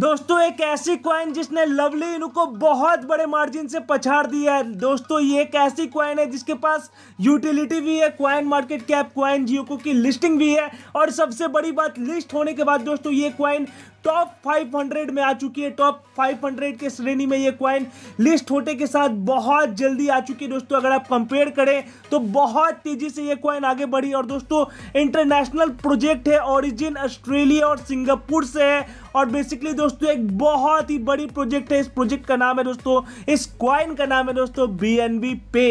दोस्तों एक ऐसी क्वाइन जिसने लवली इनू को बहुत बड़े मार्जिन से पछाड़ दिया है दोस्तों ये एक ऐसी क्वाइन है जिसके पास यूटिलिटी भी है क्वाइन मार्केट कैप क्वाइन जियो की लिस्टिंग भी है और सबसे बड़ी बात लिस्ट होने के बाद दोस्तों ये क्वाइन टॉप 500 में आ चुकी है टॉप 500 के श्रेणी में ये क्वाइन लिस्ट होते के साथ बहुत जल्दी आ चुकी है दोस्तों अगर आप कंपेयर करें तो बहुत तेजी से ये क्वाइन आगे बढ़ी और दोस्तों इंटरनेशनल प्रोजेक्ट है ओरिजिन ऑस्ट्रेलिया और सिंगापुर से है और बेसिकली दोस्तों एक बहुत ही बड़ी प्रोजेक्ट है इस प्रोजेक्ट का नाम है दोस्तों इस क्वाइन का नाम है दोस्तों बी पे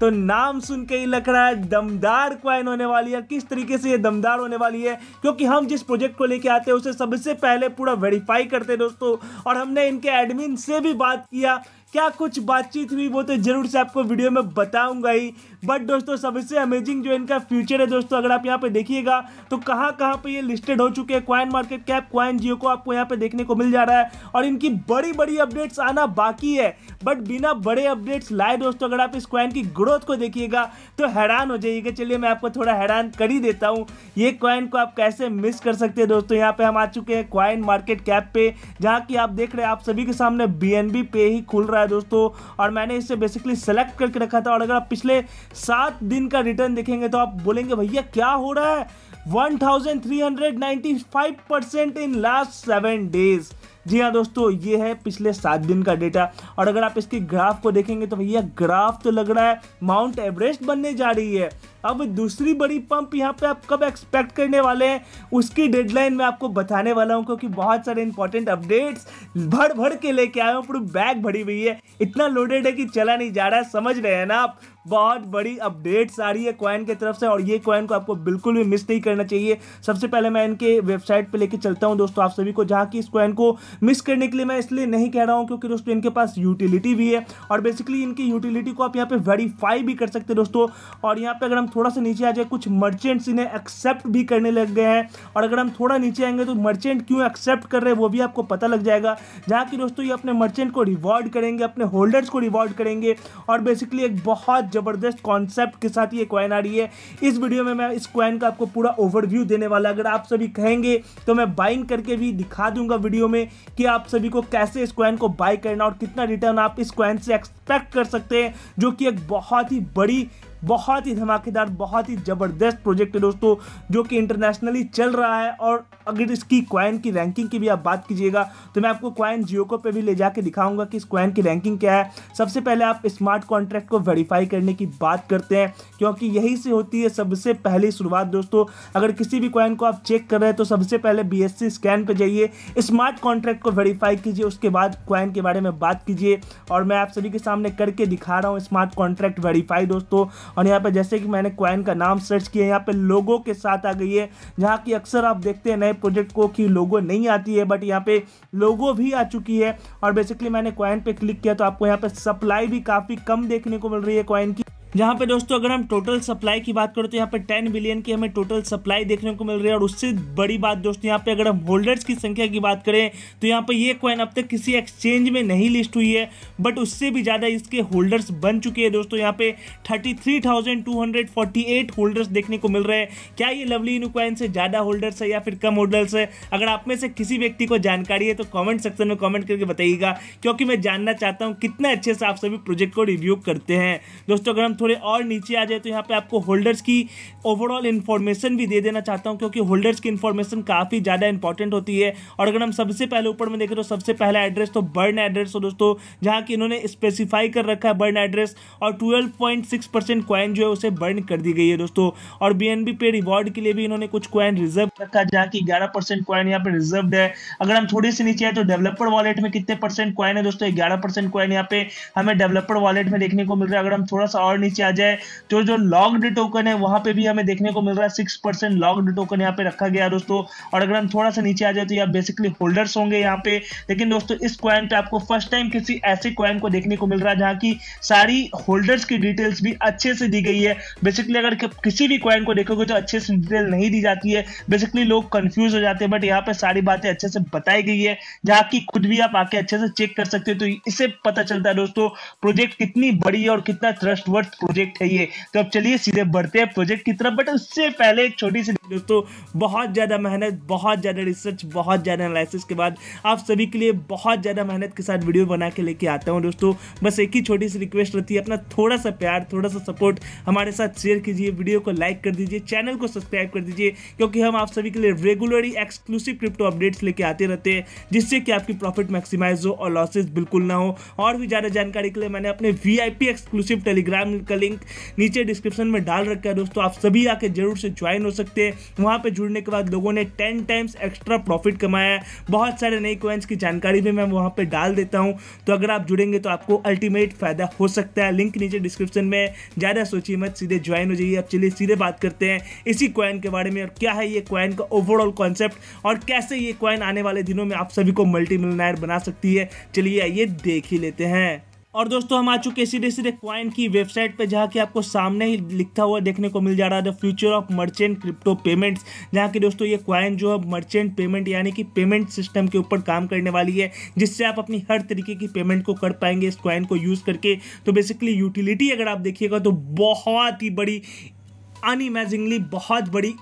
तो नाम सुन के ही लग रहा है दमदार क्वाइन होने वाली है किस तरीके से ये दमदार होने वाली है क्योंकि हम जिस प्रोजेक्ट को लेके आते हैं उसे सबसे पहले पूरा वेरीफाई करते हैं दोस्तों और हमने इनके एडमिन से भी बात किया क्या कुछ बातचीत हुई वो तो जरूर से आपको वीडियो में बताऊंगा ही बट दोस्तों सबसे अमेजिंग जो इनका फ्यूचर है दोस्तों अगर आप यहाँ पे देखिएगा तो कहाँ कहाँ पे ये लिस्टेड हो चुके हैं क्वाइन मार्केट कैप क्वाइन जियो को आपको यहाँ पे देखने को मिल जा रहा है और इनकी बड़ी बड़ी अपडेट्स आना बाकी है बट बिना बड़े अपडेट्स लाए दोस्तों अगर आप इस क्वाइन की ग्रोथ को देखिएगा तो हैरान हो जाइएगा चलिए मैं आपको थोड़ा हैरान कर ही देता हूँ ये क्वाइन को आप कैसे मिस कर सकते हैं दोस्तों यहाँ पे हम आ चुके हैं क्वाइन मार्केट कैप पे जहाँ की आप देख रहे हैं आप सभी के सामने बी पे ही खुल रहा रहा है दोस्तों और मैंने इसे बेसिकली सेलेक्ट करके रखा था और अगर आप पिछले सात दिन का रिटर्न देखेंगे तो आप बोलेंगे भैया क्या हो रहा है 1395 percent in last seven days जी हाँ दोस्तों ये है पिछले सात दिन का डेटा और अगर आप इसकी ग्राफ को देखेंगे तो भैया ग्राफ तो लग रहा है माउंट एवरेस्ट बनने जा रही है अब दूसरी बड़ी पंप यहाँ पे आप कब एक्सपेक्ट करने वाले हैं उसकी डेडलाइन मैं आपको बताने वाला हूँ क्योंकि बहुत सारे इंपॉर्टेंट अपडेट्स भर भर के लेके आए हूँ पूरी बैग भरी हुई है इतना लोडेड है कि चला नहीं जा रहा है समझ रहे हैं ना आप बहुत बड़ी अपडेट्स आ रही है कॉइन की तरफ से और ये कॉइन को आपको बिल्कुल भी मिस नहीं करना चाहिए सबसे पहले मैं इनके वेबसाइट पर लेकर चलता हूँ दोस्तों आप सभी को जहाँ कि इस कॉइन को मिस करने के लिए मैं इसलिए नहीं कह रहा हूँ क्योंकि दोस्तों इनके पास यूटिलिटी भी है और बेसिकली इनकी यूटिलिटी को आप यहाँ पे वेरीफाई भी कर सकते हैं दोस्तों और यहाँ पर अगर हम थोड़ा सा नीचे आ जाए कुछ मर्चेंट्स इन्हें एक्सेप्ट भी करने लग गए हैं और अगर हम थोड़ा नीचे आएंगे तो मर्चेंट क्यों एक्सेप्ट कर रहे हैं वो भी आपको पता लग जाएगा जहाँ कि दोस्तों ये अपने मर्चेंट को रिवॉर्ड करेंगे अपने होल्डर्स को रिवॉर्ड करेंगे और बेसिकली एक बहुत ज़बरदस्त कॉन्सेप्ट के साथ ये क्वाइन आ रही है इस वीडियो में मैं इस क्वाइन का आपको पूरा ओवरव्यू देने वाला अगर आप सभी कहेंगे तो मैं बाइंग करके भी दिखा दूंगा वीडियो में कि आप सभी को कैसे इस क्वाइन को बाई करना और कितना रिटर्न आप इस क्वाइन से एक्सपेक्ट कर सकते हैं जो कि एक बहुत ही बड़ी बहुत ही धमाकेदार बहुत ही ज़बरदस्त प्रोजेक्ट है दोस्तों जो कि इंटरनेशनली चल रहा है और अगर इसकी क्वाइन की रैंकिंग की भी आप बात कीजिएगा तो मैं आपको क्वाइन जियोको पे भी ले जाके दिखाऊंगा कि इस क्वाइन की रैंकिंग क्या है सबसे पहले आप स्मार्ट कॉन्ट्रैक्ट को वेरीफाई करने की बात करते हैं क्योंकि यही से होती है सबसे पहली शुरुआत दोस्तों अगर किसी भी क्वाइन को आप चेक कर रहे हैं तो सबसे पहले बी स्कैन पर जाइए स्मार्ट कॉन्ट्रैक्ट को वेरीफाई कीजिए उसके बाद क्वाइन के बारे में बात कीजिए और मैं आप सभी के सामने करके दिखा रहा हूँ स्मार्ट कॉन्ट्रैक्ट वेरीफाई दोस्तों और यहाँ पर जैसे कि मैंने क्वाइन का नाम सर्च किया यहाँ पर लोगों के साथ आ गई है जहाँ की अक्सर आप देखते हैं नए प्रोजेक्ट को कि लोगो नहीं आती है बट यहाँ पे लोगो भी आ चुकी है और बेसिकली मैंने क्वाइन पे क्लिक किया तो आपको यहाँ पे सप्लाई भी काफ़ी कम देखने को मिल रही है क्वाइन की जहाँ पे दोस्तों अगर हम टोटल सप्लाई की बात करें तो यहाँ पे 10 बिलियन की हमें टोटल सप्लाई देखने को मिल रही है और उससे बड़ी बात दोस्तों यहाँ पे अगर हम होल्डर्स की संख्या की बात करें तो यहाँ पे ये कॉइन अब तक किसी एक्सचेंज में नहीं लिस्ट हुई है बट उससे भी ज़्यादा इसके होल्डर्स बन चुके हैं दोस्तों यहाँ पे थर्टी होल्डर्स देखने को मिल रहे हैं क्या ये लवली इन कॉइन से ज़्यादा होल्डर्स है या फिर कम होल्डर्स है अगर आप में से किसी व्यक्ति को जानकारी है तो कॉमेंट सेक्शन में कॉमेंट करके बताइएगा क्योंकि मैं जानना चाहता हूँ कितना अच्छे से आप सभी प्रोजेक्ट को रिव्यू करते हैं दोस्तों अगर हम थोड़े और नीचे आ जाए तो यहाँ पे आपको होल्डर्स की ओवरऑल इन्फॉर्मेशन भी दे देना चाहता हूँ क्योंकि होल्डर्स की इन्फॉर्मेशन काफ़ी ज़्यादा इंपॉर्टेंट होती है और अगर हम सबसे पहले ऊपर में देखें तो सबसे पहला एड्रेस तो बर्न एड्रेस हो दोस्तों जहाँ कि इन्होंने स्पेसिफाई कर रखा है बर्न एड्रेस और ट्वेल्व पॉइंट सिक्स परसेंट जो है उसे बर्न कर दी गई है दोस्तों और बी पे रिवॉर्ड के लिए भी इन्होंने कुछ क्वाइन रिजर्व रखा जहाँ की ग्यारह परसेंट क्वाइन यहाँ पर रिजर्व है अगर हम थोड़ी सी नीचे आए तो डेवलपर वॉलेट में कितने परसेंट क्वाइन है दोस्तों ग्यारह परसेंट क्वाइन यहाँ पे हमें डेवलपर वॉलेट में देखने को मिल रहा है अगर हम थोड़ा सा और नीचे आ जाए तो जो लॉन्ग्ड टोकन है वहां पे भी हमें देखने को मिल रहा है सिक्स परसेंट लॉन्ग्ड टोकन यहाँ पे रखा गया दोस्तों और अगर हम थोड़ा सा नीचे आ जाए तो यहाँ बेसिकली होल्डर्स होंगे यहाँ पे लेकिन दोस्तों इस क्वाइन पे आपको फर्स्ट टाइम किसी ऐसे क्वाइन को देखने को मिल रहा है जहाँ की सारी होल्डर्स की डिटेल्स भी अच्छे से दी गई है बेसिकली अगर किसी भी क्वाइन को देखोगे तो अच्छे से डिटेल नहीं दी जाती है बेसिकली लोग कंफ्यूज हो जाते हैं बट यहाँ पे सारी बातें अच्छे से बताई गई है जहाँ की खुद भी आप आके अच्छे से चेक कर सकते हो तो इसे पता चलता है दोस्तों प्रोजेक्ट कितनी बड़ी है और कितना ट्रस्ट वर्थ प्रोजेक्ट है ये तो अब चलिए सीधे बढ़ते हैं प्रोजेक्ट की तरफ बट उससे पहले एक छोटी सी दोस्तों बहुत ज़्यादा मेहनत बहुत ज़्यादा रिसर्च बहुत ज़्यादा एनालिसिस के बाद आप सभी के लिए बहुत ज़्यादा मेहनत के साथ वीडियो बना के लेके आता हूँ दोस्तों बस एक ही छोटी सी रिक्वेस्ट रहती है अपना थोड़ा सा प्यार थोड़ा सा सपोर्ट हमारे साथ शेयर कीजिए वीडियो को लाइक कर दीजिए चैनल को सब्सक्राइब कर दीजिए क्योंकि हम आप सभी के लिए रेगुलरली एक्सक्लूसिव क्रिप्टो अपडेट्स लेके आते रहते हैं जिससे कि आपकी प्रॉफिट मैक्सिमाइज हो और लॉसेज बिल्कुल ना हो और भी ज़्यादा जानकारी के लिए मैंने अपने वी एक्सक्लूसिव टेलीग्राम का लिंक नीचे डिस्क्रिप्शन में डाल रखा है दोस्तों आप सभी आके जरूर से ज्वाइन हो सकते हैं वहाँ पर जुड़ने के बाद लोगों ने टेन टाइम्स एक्स्ट्रा प्रॉफिट कमाया है बहुत सारे नई क्वेंस की जानकारी भी मैं वहाँ पर डाल देता हूँ तो अगर आप जुड़ेंगे तो आपको अल्टीमेट फायदा हो सकता है लिंक नीचे डिस्क्रिप्शन में ज़्यादा सोचिए मत सीधे ज्वाइन हो जाइए आप चलिए सीधे बात करते हैं इसी क्वाइन के बारे में और क्या है ये क्वाइन का ओवरऑल कॉन्सेप्ट और कैसे ये क्वाइन आने वाले दिनों में आप सभी को मल्टी मिलनायर बना सकती है चलिए आइए देख ही लेते हैं और दोस्तों हम आ चुके सीधे सीधे क्वाइन की वेबसाइट पे जहाँ कि आपको सामने ही लिखा हुआ देखने को मिल जा रहा है the future of merchant crypto payments जहाँ कि दोस्तों ये क्वाइन जो है मर्चेंट पेमेंट यानी कि पेमेंट सिस्टम के ऊपर काम करने वाली है जिससे आप अपनी हर तरीके की पेमेंट को कर पाएंगे इस क्वाइन को यूज़ करके तो बेसिकली यूटिलिटी अगर आप देखिएगा तो बहुत ही बड़ी अनइमेजिंगली बहुत बड़ी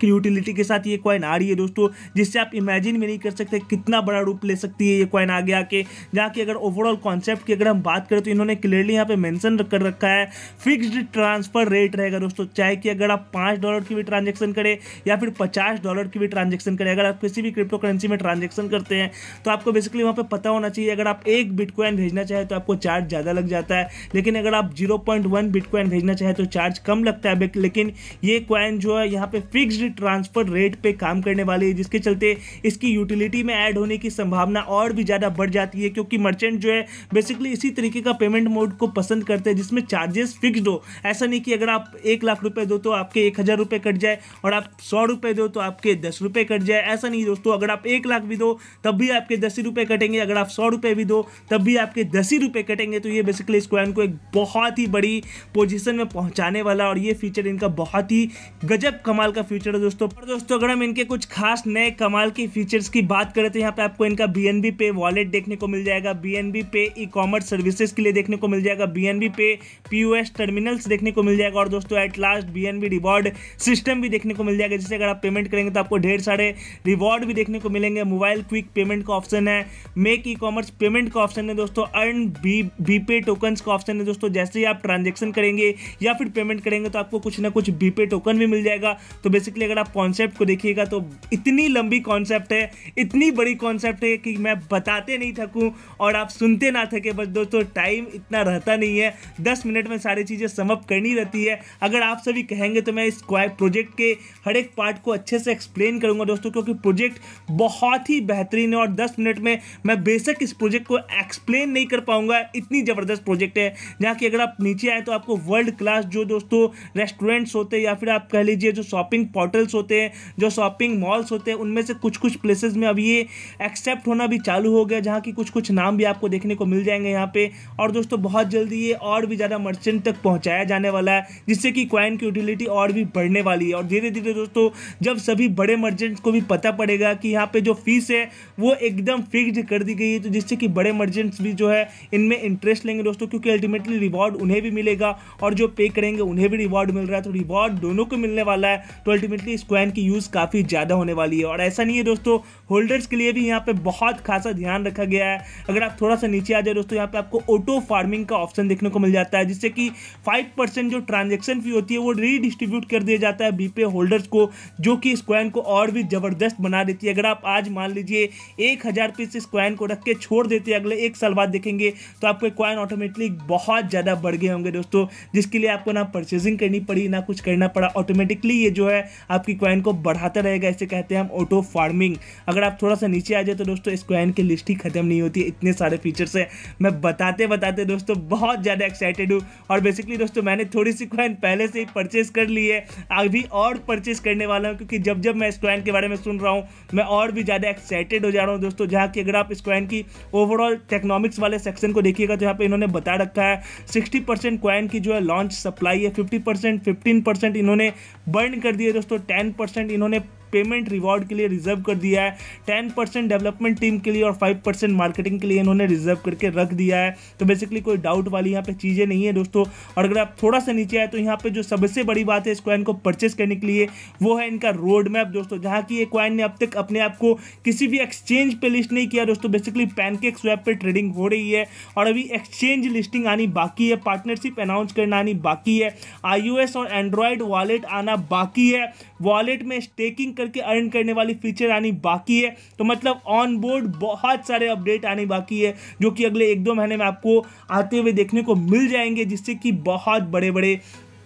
की यूटिलिटी के साथ ये कॉइन आ रही है दोस्तों जिससे आप इमेजिन भी नहीं कर सकते कितना बड़ा रूप ले सकती है ये कॉइन आगे आके जहाँ की अगर ओवरऑल कॉन्सेप्ट की अगर हम बात करें तो इन्होंने क्लियरली यहाँ पे मैंशन कर रखा है फिक्सड ट्रांसफर रेट रहेगा दोस्तों चाहे कि अगर आप पाँच डॉलर की भी ट्रांजेक्शन करें या फिर पचास डॉलर की भी ट्रांजेक्शन करें अगर आप किसी भी क्रिप्टो करेंसी में ट्रांजेक्शन करते हैं तो आपको बेसिकली वहाँ पर पता होना चाहिए अगर आप एक बिटकॉइन भेजना चाहें तो आपको चार्ज ज़्यादा लग जाता है लेकिन अगर आप जीरो बिटकॉइन भेजना चाहें तो चार्ज कम लगता है लेकिन ये कॉइन जो है यहाँ पे फिक्स्ड ट्रांसफ़र रेट पे काम करने वाली है जिसके चलते इसकी यूटिलिटी में ऐड होने की संभावना और भी ज़्यादा बढ़ जाती है क्योंकि मर्चेंट जो है बेसिकली इसी तरीके का पेमेंट मोड को पसंद करते हैं जिसमें चार्जेस फिक्स हो ऐसा नहीं कि अगर आप एक लाख रुपये दो तो आपके एक हज़ार रुपये कट जाए और आप सौ रुपये दो तो आपके दस रुपये कट जाए ऐसा नहीं दोस्तों अगर आप एक लाख भी दो तब भी आपके दस ही रुपये कटेंगे अगर आप सौ रुपये भी दो तब भी आपके दस ही रुपये कटेंगे तो ये बेसिकली इस को एक बहुत ही बड़ी पोजिशन में पहुँचाने वाला और ये फीचर इनका बहुत ही गजब कमाल का फ्यूचर दोस्तों पर दोस्तों अगर हम इनके कुछ खास नए कमाल की फीचर्स की बात करें तो यहाँ पे आपको इनका बी पे वॉलेट देखने को मिल जाएगा बी पे ई कॉमर्स सर्विसेज के लिए देखने को मिल जाएगा बी पे पी टर्मिनल्स देखने को मिल जाएगा और दोस्तों at last be reward system भी देखने को मिल जाएगा जिससे अगर आप पेमेंट करेंगे तो आपको ढेर सारे रिवॉर्ड भी देखने को मिलेंगे मोबाइल क्विक पेमेंट का ऑप्शन है मेक ई कॉमर्स पेमेंट का ऑप्शन है दोस्तों earn B B pay token का ऑप्शन है दोस्तों जैसे ही आप ट्रांजेक्शन करेंगे या फिर पेमेंट करेंगे तो आपको कुछ ना कुछ बी पे टोकन भी मिल जाएगा तो बेसिकली बेसिकली अगर आप कॉन्सेप्ट को देखिएगा तो इतनी लंबी कॉन्सेप्ट है इतनी बड़ी कॉन्सेप्ट है कि मैं बताते नहीं थकूँ और आप सुनते ना थके बस दोस्तों टाइम इतना रहता नहीं है दस मिनट में सारी चीज़ें समअप करनी रहती है अगर आप सभी कहेंगे तो मैं इस प्रोजेक्ट के हर एक पार्ट को अच्छे से एक्सप्लेन करूँगा दोस्तों क्योंकि प्रोजेक्ट बहुत ही बेहतरीन है और दस मिनट में मैं बेशक इस प्रोजेक्ट को एक्सप्लेन नहीं कर पाऊँगा इतनी ज़बरदस्त प्रोजेक्ट है जहाँ कि अगर आप नीचे आए तो आपको वर्ल्ड क्लास जो दोस्तों रेस्टोरेंट्स होते हैं या फिर आप कह लीजिए जो शॉपिंग पॉट होटल्स होते हैं जो शॉपिंग मॉल्स होते हैं उनमें से कुछ कुछ प्लेसेस में अब ये एक्सेप्ट होना भी चालू हो गया जहाँ की कुछ कुछ नाम भी आपको देखने को मिल जाएंगे यहाँ पे और दोस्तों बहुत जल्दी ये और भी ज़्यादा मर्चेंट तक पहुँचाया जाने वाला है जिससे कि क्वाइन की यूटिलिटी और भी बढ़ने वाली है और धीरे धीरे दोस्तों जब सभी बड़े मर्चेंट्स को भी पता पड़ेगा कि यहाँ पे जो फीस है वो एकदम फिक्स कर दी गई है तो जिससे कि बड़े मर्चेंट्स भी जो है इनमें इंटरेस्ट लेंगे दोस्तों क्योंकि अल्टीमेटली रिवॉर्ड उन्हें भी मिलेगा और जो पे करेंगे उन्हें भी रिवॉर्ड मिल रहा है तो रिवॉर्ड दोनों को मिलने वाला है तो अल्टीमेटली डेफिनेटली इस कॉइन की यूज़ काफ़ी ज़्यादा होने वाली है और ऐसा नहीं है दोस्तों होल्डर्स के लिए भी यहाँ पे बहुत खासा ध्यान रखा गया है अगर आप थोड़ा सा नीचे आ जाए दोस्तों यहाँ पे आपको ऑटो फार्मिंग का ऑप्शन देखने को मिल जाता है जिससे कि 5% जो ट्रांजेक्शन फी होती है वो रीडिस्ट्रीब्यूट कर दिया जाता है बीपे होल्डर्स को जो कि इस कॉइन को और भी ज़बरदस्त बना देती है अगर आप आज मान लीजिए एक हज़ार पीस इस कॉइन को रख के छोड़ देते अगले एक साल बाद देखेंगे तो आपके कॉइन ऑटोमेटिकली बहुत ज़्यादा बढ़ गए होंगे दोस्तों जिसके लिए आपको ना परचेजिंग करनी पड़ी ना कुछ करना पड़ा ऑटोमेटिकली ये जो है आपकी क्वाइन को बढ़ाता रहेगा इसे कहते हैं हम ऑटो फार्मिंग अगर आप थोड़ा सा नीचे आ जाए तो दोस्तों इस क्वाइन की लिस्ट ही खत्म नहीं होती इतने सारे फीचर्स हैं मैं बताते बताते दोस्तों बहुत ज़्यादा एक्साइटेड हूँ और बेसिकली दोस्तों मैंने थोड़ी सी क्वाइन पहले से ही परचेज कर ली है अभी और परचेज करने वाला हूँ क्योंकि जब जब मैं इस क्वाइन के बारे में सुन रहा हूँ मैं और भी ज़्यादा एक्साइटेड हो जा रहा हूँ दोस्तों जहाँ की अगर आप इस क्वाइन की ओवरऑल टेक्नॉमिक्स वाले सेक्शन को देखिएगा तो यहाँ पर इन्होंने बता रखा है सिक्सटी परसेंट क्वाइन की जो है लॉन्च सप्लाई है फिफ्टी परसेंट फिफ्टीन परसेंट इन्होंने बर्न कर दिए दोस्तों टेन परसेंट इन्होंने पेमेंट रिवॉर्ड के लिए रिजर्व कर दिया है टेन परसेंट डेवलपमेंट टीम के लिए और फाइव परसेंट मार्केटिंग के लिए इन्होंने रिजर्व करके रख दिया है तो बेसिकली कोई डाउट वाली यहाँ पे चीज़ें नहीं है दोस्तों और अगर आप थोड़ा सा नीचे आए तो यहाँ पे जो सबसे बड़ी बात है इस क्वाइन को परचेस करने के लिए वो है इनका रोड मैप दोस्तों जहाँ की ये क्वाइन ने अब तक अपने आप को किसी भी एक्सचेंज पर लिस्ट नहीं किया दोस्तों बेसिकली पैनकेक स्वैप पर ट्रेडिंग हो रही है और अभी एक्सचेंज लिस्टिंग आनी बाकी है पार्टनरशिप अनाउंस करना आनी बाकी है आई और एंड्रॉयड वॉलेट आना बाकी है वॉलेट में स्टेकिंग करके अर्न करने वाली फीचर आनी बाकी है तो मतलब ऑन बोर्ड बहुत सारे अपडेट आने बाकी है जो कि अगले एक दो महीने में आपको आते हुए देखने को मिल जाएंगे जिससे कि बहुत बड़े बड़े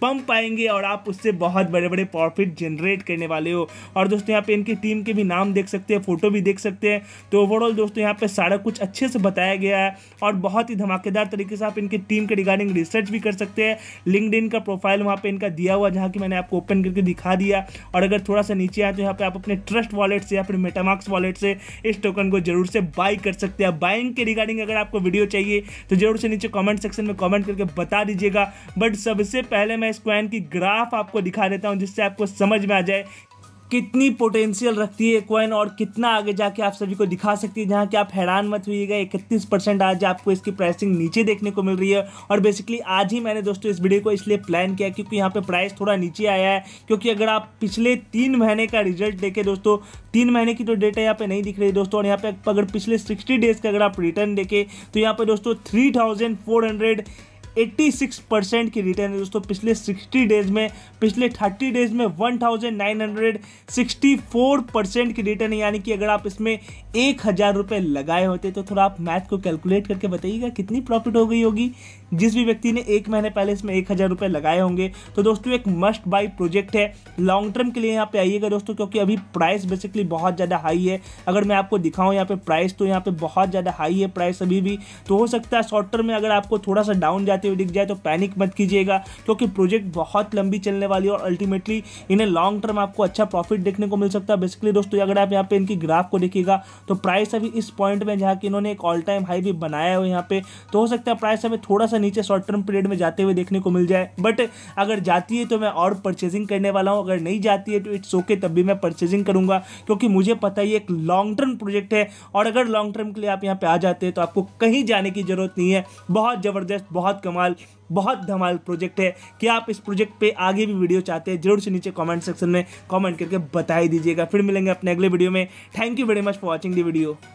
पंप पाएंगे और आप उससे बहुत बड़े बड़े प्रॉफिट जनरेट करने वाले हो और दोस्तों यहाँ पे इनकी टीम के भी नाम देख सकते हैं फोटो भी देख सकते हैं तो ओवरऑल दोस्तों यहाँ पे सारा कुछ अच्छे से बताया गया है और बहुत ही धमाकेदार तरीके से आप इनकी टीम के रिगार्डिंग रिसर्च भी कर सकते हैं लिंकड का प्रोफाइल वहाँ पर इनका दिया हुआ जहाँ की मैंने आपको ओपन करके दिखा दिया और अगर थोड़ा सा नीचे आए तो यहाँ पर आप अपने ट्रस्ट वॉलेट से या फिर मेटामार्क्स वॉलेट से इस टोकन को जरूर से बाई कर सकते हैं बाइंग के रिगार्डिंग अगर आपको वीडियो चाहिए तो जरूर से नीचे कॉमेंट सेक्शन में कॉमेंट करके बता दीजिएगा बट सबसे पहले मैं एस क्वाइन की ग्राफ आपको दिखा देता हूँ जिससे आपको समझ में आ जाए कितनी पोटेंशियल रखती है कॉइन और कितना आगे जाके आप सभी को दिखा सकती है जहाँ कि आप हैरान मत हुईगा इकतीस परसेंट आज आपको इसकी प्राइसिंग नीचे देखने को मिल रही है और बेसिकली आज ही मैंने दोस्तों इस वीडियो को इसलिए प्लान किया क्योंकि यहाँ पे प्राइस थोड़ा नीचे आया है क्योंकि अगर आप पिछले तीन महीने का रिजल्ट देखें दोस्तों तीन महीने की तो डेटा यहाँ पे नहीं दिख रही दोस्तों और यहाँ पर अगर पिछले सिक्सटी डेज का अगर आप रिटर्न देखें तो यहाँ पर दोस्तों थ्री 86 परसेंट की रिटर्न है दोस्तों पिछले 60 डेज में पिछले 30 डेज में 1964 परसेंट की रिटर्न है यानी कि अगर आप इसमें एक हज़ार रुपये लगाए होते तो थोड़ा आप मैथ को कैलकुलेट करके बताइएगा कितनी प्रॉफिट हो गई होगी जिस भी व्यक्ति ने एक महीने पहले इसमें एक हज़ार रुपये लगाए होंगे तो दोस्तों एक मस्ट बाई प्रोजेक्ट है लॉन्ग टर्म के लिए यहाँ पे आइएगा दोस्तों क्योंकि अभी प्राइस बेसिकली बहुत ज़्यादा हाई है अगर मैं आपको दिखाऊँ यहाँ पे प्राइस तो यहाँ पे बहुत ज़्यादा हाई है प्राइस अभी भी तो हो सकता है शॉर्ट टर्म में अगर आपको थोड़ा सा डाउन जाते हुए दिख जाए तो पैनिक मत कीजिएगा क्योंकि प्रोजेक्ट बहुत लंबी चलने वाली है और अल्टीमेटली इन्हें लॉन्ग टर्म आपको अच्छा प्रॉफिट देखने को मिल सकता है बेसिकली दोस्तों अगर आप यहाँ पे इनकी ग्राफ को देखिएगा तो प्राइस अभी इस पॉइंट में जहाँ कि इन्होंने एक ऑल टाइम हाई भी बनाया हो यहाँ पे तो हो सकता है प्राइस हमें थोड़ा सा नीचे शॉर्ट टर्म पीरियड में जाते हुए देखने को मिल जाए बट अगर जाती है तो मैं और परचेजिंग करने वाला हूँ अगर नहीं जाती है तो इट्स ओके तब भी मैं परचेजिंग करूँगा क्योंकि मुझे पता ही एक लॉन्ग टर्म प्रोजेक्ट है और अगर लॉन्ग टर्म के लिए आप यहाँ पर आ जाते हैं तो आपको कहीं जाने की ज़रूरत नहीं है बहुत ज़बरदस्त बहुत कमाल बहुत धमाल प्रोजेक्ट है क्या आप इस प्रोजेक्ट पे आगे भी वीडियो चाहते हैं जरूर से नीचे कमेंट सेक्शन में कमेंट करके बता ही दीजिएगा फिर मिलेंगे अपने अगले वीडियो में thank you very much for watching the video